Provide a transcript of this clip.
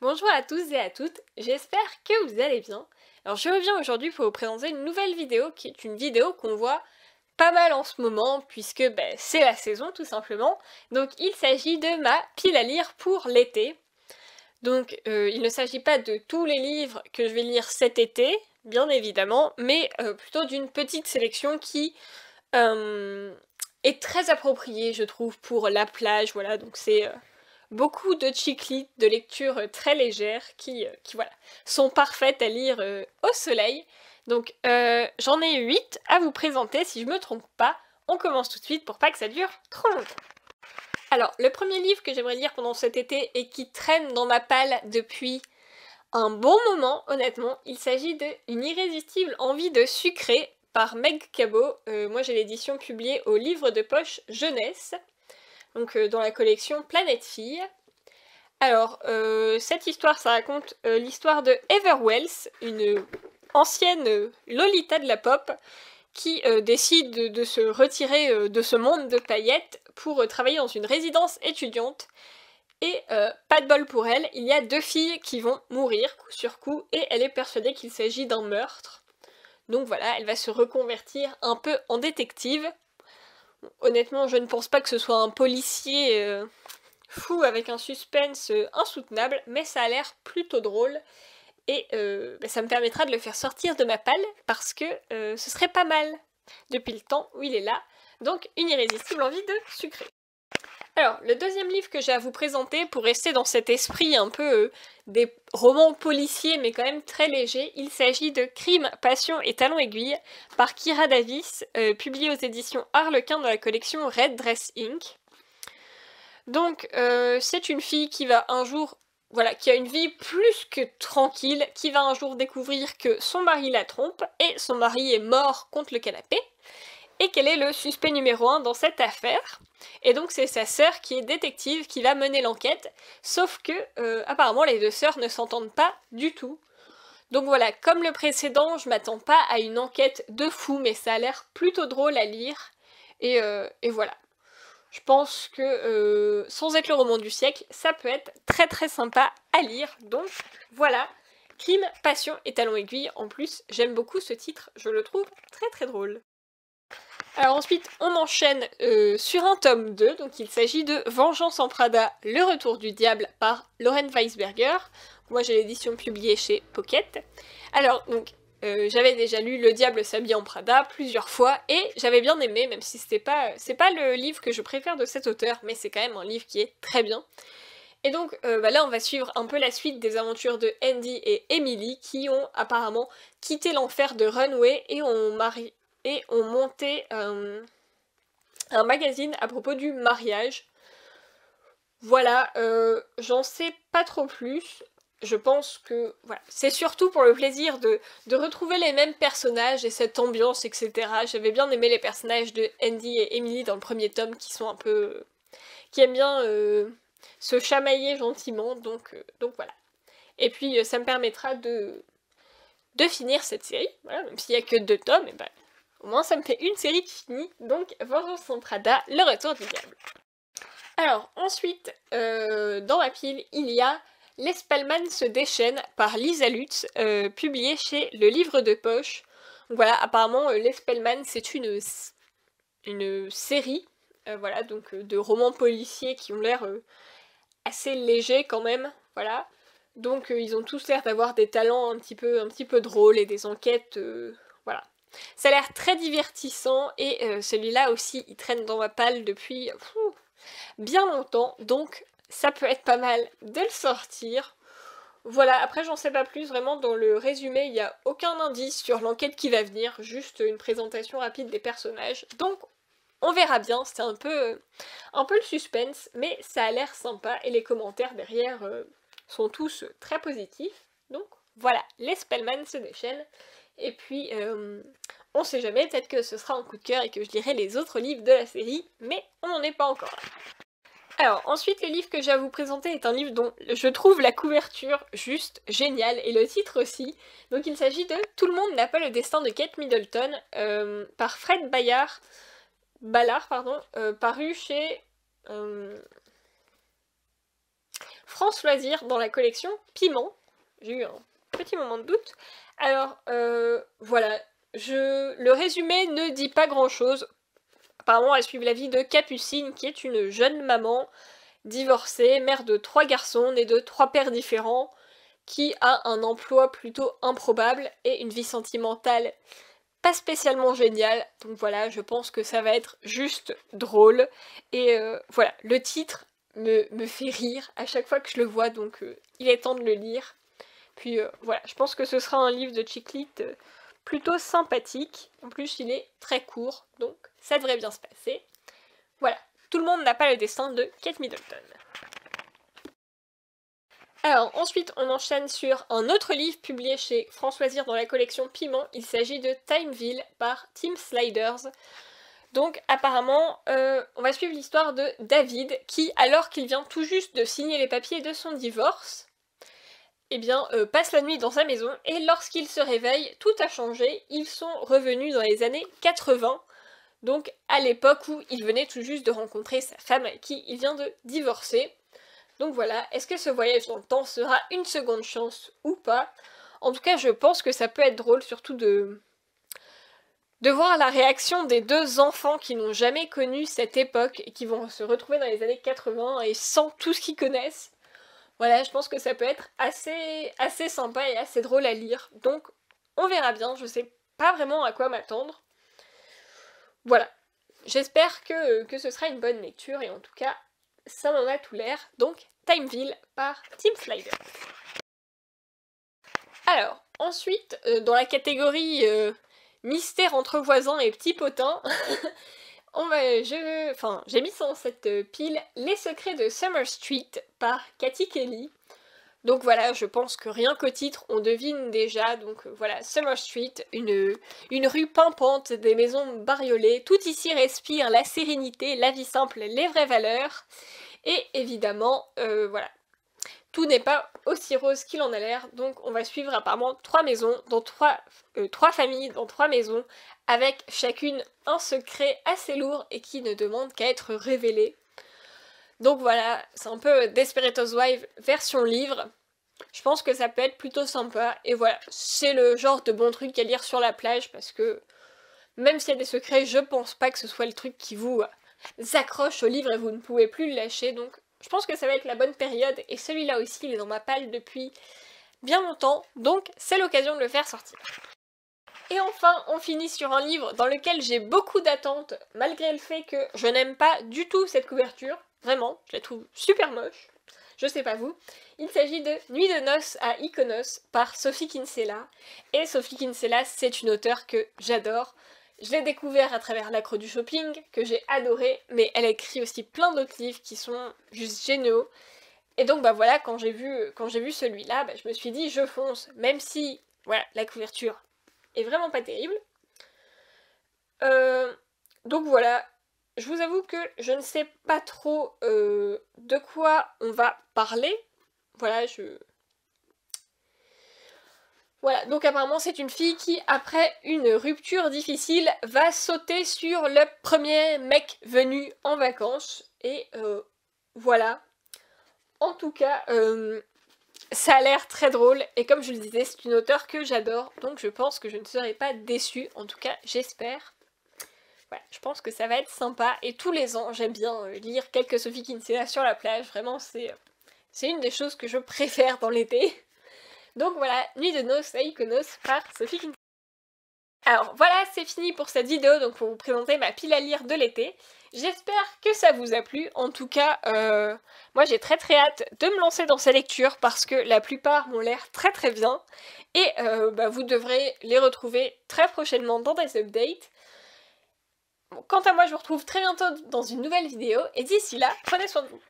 Bonjour à tous et à toutes, j'espère que vous allez bien. Alors je reviens aujourd'hui pour vous présenter une nouvelle vidéo qui est une vidéo qu'on voit pas mal en ce moment puisque ben, c'est la saison tout simplement. Donc il s'agit de ma pile à lire pour l'été. Donc euh, il ne s'agit pas de tous les livres que je vais lire cet été, bien évidemment, mais euh, plutôt d'une petite sélection qui euh, est très appropriée je trouve pour la plage, voilà, donc c'est beaucoup de chiclites, de lecture euh, très légères euh, qui, voilà, sont parfaites à lire euh, au soleil. Donc j'en ai 8 à vous présenter si je me trompe pas. On commence tout de suite pour pas que ça dure trop longtemps. Alors, le premier livre que j'aimerais lire pendant cet été et qui traîne dans ma palle depuis un bon moment, honnêtement, il s'agit de Une irrésistible envie de sucrer par Meg Cabot. moi, j'ai l'édition publiée au livre de poche jeunesse donc euh, dans la collection Planète Fille. Alors, euh, cette histoire, ça raconte euh, l'histoire de Everwells, Wells, une ancienne Lolita de la pop, qui décide de, se retirer de ce monde de paillettes pour travailler dans une résidence étudiante. Et pas de bol pour elle, il y a deux filles qui vont mourir coup sur coup et elle est persuadée qu'il s'agit d'un meurtre. Donc voilà, elle va se reconvertir un peu en détective. Honnêtement, je ne pense pas que ce soit un policier euh, fou avec un suspense euh, insoutenable, mais ça a l'air plutôt drôle. Et euh, bah, ça me permettra de le faire sortir de ma palle parce que ce serait pas mal depuis le temps où il est là. Donc une irrésistible envie de sucrer. Alors, le deuxième livre que j'ai à vous présenter, pour rester dans cet esprit un peu euh, des romans policiers, mais quand même très léger, il s'agit de Crime, Passion et Talons aiguille par Kira Davis, euh, publié aux éditions Harlequin dans la collection Red Dress Inc. Donc, euh, c'est une fille qui va un jour, voilà, qui a une vie plus que tranquille, qui va un jour découvrir que son mari la trompe et son mari est mort contre le canapé et quel est le suspect numéro un dans cette affaire. Et donc c'est sa sœur qui est détective qui va mener l'enquête, sauf que euh, apparemment les deux sœurs ne s'entendent pas du tout. Donc voilà, comme le précédent, je m'attends pas à une enquête de fou, mais ça a l'air plutôt drôle à lire. Et, euh, voilà. Je pense que euh, sans être le roman du siècle, ça peut être très très sympa à lire. Donc voilà, Crime, Passion et Talons Aiguille. En plus, j'aime beaucoup ce titre, je le trouve très très drôle. Alors ensuite, on enchaîne euh, sur un tome 2, donc il s'agit de Vengeance en Prada, le retour du diable par Lauren Weisberger. Moi j'ai l'édition publiée chez Pocket. Alors donc, euh, j'avais déjà lu Le diable s'habille en Prada plusieurs fois et j'avais bien aimé, même si c'était pas, c'est pas le livre que je préfère de cet auteur, mais c'est quand même un livre qui est très bien. Et donc euh, bah là, on va suivre un peu la suite des aventures de Andy et Emily qui ont apparemment quitté l'enfer de Runway et ont marié et ont monté euh, un, magazine à propos du mariage. Voilà, euh, j'en sais pas trop plus. Je pense que voilà, c'est surtout pour le plaisir de, retrouver les mêmes personnages et cette ambiance, etc. J'avais bien aimé les personnages de Andy et Emily dans le premier tome qui sont un peu. qui aiment bien euh, se chamailler gentiment, donc, donc voilà. Et puis ça me permettra de, de finir cette série, même s'il n'y a que deux tomes, et eh ben, au ça me fait une série qui finit. Donc, Vengeance en Prada, le retour du diable. Alors, ensuite, euh, dans ma pile, il y a L'Espelman se déchaîne par Lisa Lutz, euh, publié chez Le Livre de Poche. Donc, voilà, apparemment, euh, Les L'Espelman, c'est une, une série voilà, donc, de romans policiers qui ont l'air assez légers quand même. Voilà. Donc, ils ont tous l'air d'avoir des talents un petit, peu, un petit peu drôles et des enquêtes. voilà, ça a l'air très divertissant et euh, celui-là aussi, il traîne dans ma palle depuis bien longtemps, donc ça peut être pas mal de le sortir. Voilà, après j'en sais pas plus, vraiment dans le résumé il n'y a aucun indice sur l'enquête qui va venir, juste une présentation rapide des personnages, donc on verra bien, c'est un peu, euh, un peu le suspense, mais ça a l'air sympa et les commentaires derrière euh, sont tous très positifs, donc voilà, les Spellman se déchaînent et puis, euh, on sait jamais, peut-être que ce sera un coup de cœur et que je lirai les autres livres de la série, mais on n'en est pas encore là. Alors ensuite, le livre que j'ai à vous présenter est un livre dont je trouve la couverture juste géniale et le titre aussi. Donc il s'agit de Tout le monde n'a pas le destin de Kate Middleton euh, par Fred Bayard, Ballard, pardon, euh, paru chez France Loisirs dans la collection Piment. J'ai eu un petit moment de doute. Alors, euh, voilà. Je... Le résumé ne dit pas grand-chose. Apparemment, elle suit la vie de Capucine, qui est une jeune maman divorcée, mère de trois garçons, née de trois pères différents, qui a un emploi plutôt improbable et une vie sentimentale pas spécialement géniale. Donc voilà, je pense que ça va être juste drôle. Et euh, voilà, le titre me, fait rire à chaque fois que je le vois, donc euh, il est temps de le lire. Puis euh, voilà, je pense que ce sera un livre de chicklit euh, plutôt sympathique. En plus, il est très court, donc ça devrait bien se passer. Voilà, tout le monde n'a pas le destin de Kate Middleton. Alors ensuite, on enchaîne sur un autre livre publié chez François dans la collection Piment. Il s'agit de Timeville par Tim Sliders. Donc apparemment, euh, on va suivre l'histoire de David qui, alors qu'il vient tout juste de signer les papiers de son divorce, eh bien, euh, passe la nuit dans sa maison et lorsqu'il se réveille, tout a changé. Ils sont revenus dans les années 80, donc à l'époque où il venait tout juste de rencontrer sa femme qui il vient de divorcer. Donc voilà, est-ce que ce voyage dans le temps sera une seconde chance ou pas En tout cas, je pense que ça peut être drôle, surtout de de voir la réaction des deux enfants qui n'ont jamais connu cette époque et qui vont se retrouver dans les années 80 et sans tout ce qu'ils connaissent. Voilà, je pense que ça peut être assez, assez sympa et assez drôle à lire. Donc, on verra bien. Je sais pas vraiment à quoi m'attendre. Voilà. J'espère que, que ce sera une bonne lecture et en tout cas, ça m'en a tout l'air. Donc, Timeville par Tim Slider. Alors, ensuite, euh, dans la catégorie euh, mystère entre voisins et petits potins, Oh, je, enfin, j'ai mis ça cette euh, pile Les secrets de Summer Street par Cathy Kelly. Donc voilà, je pense que rien qu'au titre, on devine déjà. Donc euh, voilà, Summer Street, une, une rue pimpante des maisons bariolées. Tout ici respire la sérénité, la vie simple, les vraies valeurs. Et évidemment, euh, voilà, tout n'est pas aussi rose qu'il en a l'air, donc on va suivre apparemment trois maisons, dans euh, trois, familles, dans trois maisons, avec chacune un secret assez lourd et qui ne demande qu'à être révélé. Donc voilà, c'est un peu Desperate Housewives version livre. Je pense que ça peut être plutôt sympa, et voilà, c'est le genre de bon truc à lire sur la plage, parce que même s'il y a des secrets, je pense pas que ce soit le truc qui vous euh, accroche au livre et vous ne pouvez plus le lâcher, donc je pense que ça va être la bonne période et celui-là aussi il est dans ma palle depuis bien longtemps, donc c'est l'occasion de le faire sortir. Et enfin, on finit sur un livre dans lequel j'ai beaucoup d'attentes, malgré le fait que je n'aime pas du tout cette couverture. Vraiment, je la trouve super moche. Je sais pas vous. Il s'agit de Nuit de noces à Iconos par Sophie Kinsella. Et Sophie Kinsella, c'est une auteure que j'adore. Je l'ai découvert à travers L'accro du shopping, que j'ai adoré, mais elle a écrit aussi plein d'autres livres qui sont juste géniaux. Et donc bah voilà, quand j'ai vu, quand j'ai vu celui-là, bah, je me suis dit je fonce, même si voilà, la couverture est vraiment pas terrible. Euh, donc voilà, je vous avoue que je ne sais pas trop euh, de quoi on va parler. Voilà, je, voilà, donc apparemment c'est une fille qui, après une rupture difficile, va sauter sur le premier mec venu en vacances. Et euh, voilà. En tout cas, euh, ça a l'air très drôle. Et comme je le disais, c'est une auteure que j'adore. Donc je pense que je ne serai pas déçue. En tout cas, j'espère. Voilà, je pense que ça va être sympa. Et tous les ans, j'aime bien euh, lire quelques Sophie Kinsella sur la plage. Vraiment, c'est une des choses que je préfère dans l'été. Donc voilà, Nuit de Nos et Iconos par Sophie Alors voilà, c'est fini pour cette vidéo, donc pour vous présenter ma pile à lire de l'été. J'espère que ça vous a plu. En tout cas, euh, moi j'ai très très hâte de me lancer dans ces lectures parce que la plupart m'ont l'air très très bien. Et euh, bah, vous devrez les retrouver très prochainement dans des updates. quant à moi, je vous retrouve très bientôt dans une nouvelle vidéo. Et d'ici là, prenez soin de vous.